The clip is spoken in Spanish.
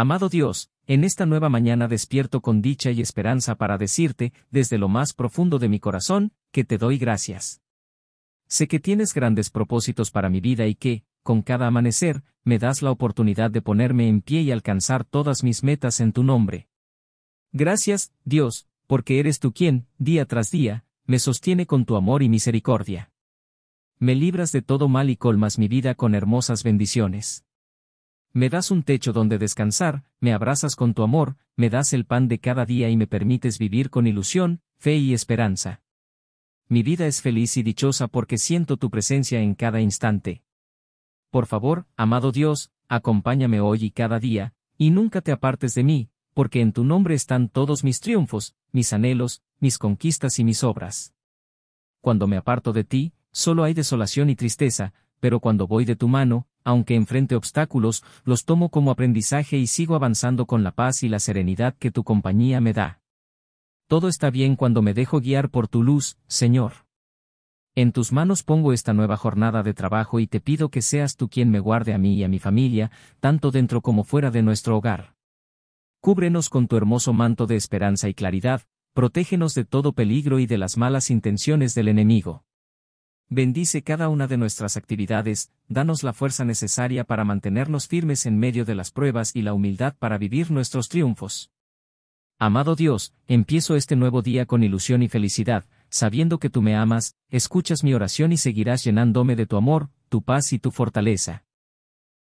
Amado Dios, en esta nueva mañana despierto con dicha y esperanza para decirte, desde lo más profundo de mi corazón, que te doy gracias. Sé que tienes grandes propósitos para mi vida y que, con cada amanecer, me das la oportunidad de ponerme en pie y alcanzar todas mis metas en tu nombre. Gracias, Dios, porque eres tú quien, día tras día, me sostiene con tu amor y misericordia. Me libras de todo mal y colmas mi vida con hermosas bendiciones. Me das un techo donde descansar, me abrazas con tu amor, me das el pan de cada día y me permites vivir con ilusión, fe y esperanza. Mi vida es feliz y dichosa porque siento tu presencia en cada instante. Por favor, amado Dios, acompáñame hoy y cada día, y nunca te apartes de mí, porque en tu nombre están todos mis triunfos, mis anhelos, mis conquistas y mis obras. Cuando me aparto de ti, solo hay desolación y tristeza, pero cuando voy de tu mano, aunque enfrente obstáculos, los tomo como aprendizaje y sigo avanzando con la paz y la serenidad que tu compañía me da. Todo está bien cuando me dejo guiar por tu luz, Señor. En tus manos pongo esta nueva jornada de trabajo y te pido que seas tú quien me guarde a mí y a mi familia, tanto dentro como fuera de nuestro hogar. Cúbrenos con tu hermoso manto de esperanza y claridad, protégenos de todo peligro y de las malas intenciones del enemigo. Bendice cada una de nuestras actividades, danos la fuerza necesaria para mantenernos firmes en medio de las pruebas y la humildad para vivir nuestros triunfos. Amado Dios, empiezo este nuevo día con ilusión y felicidad, sabiendo que tú me amas, escuchas mi oración y seguirás llenándome de tu amor, tu paz y tu fortaleza.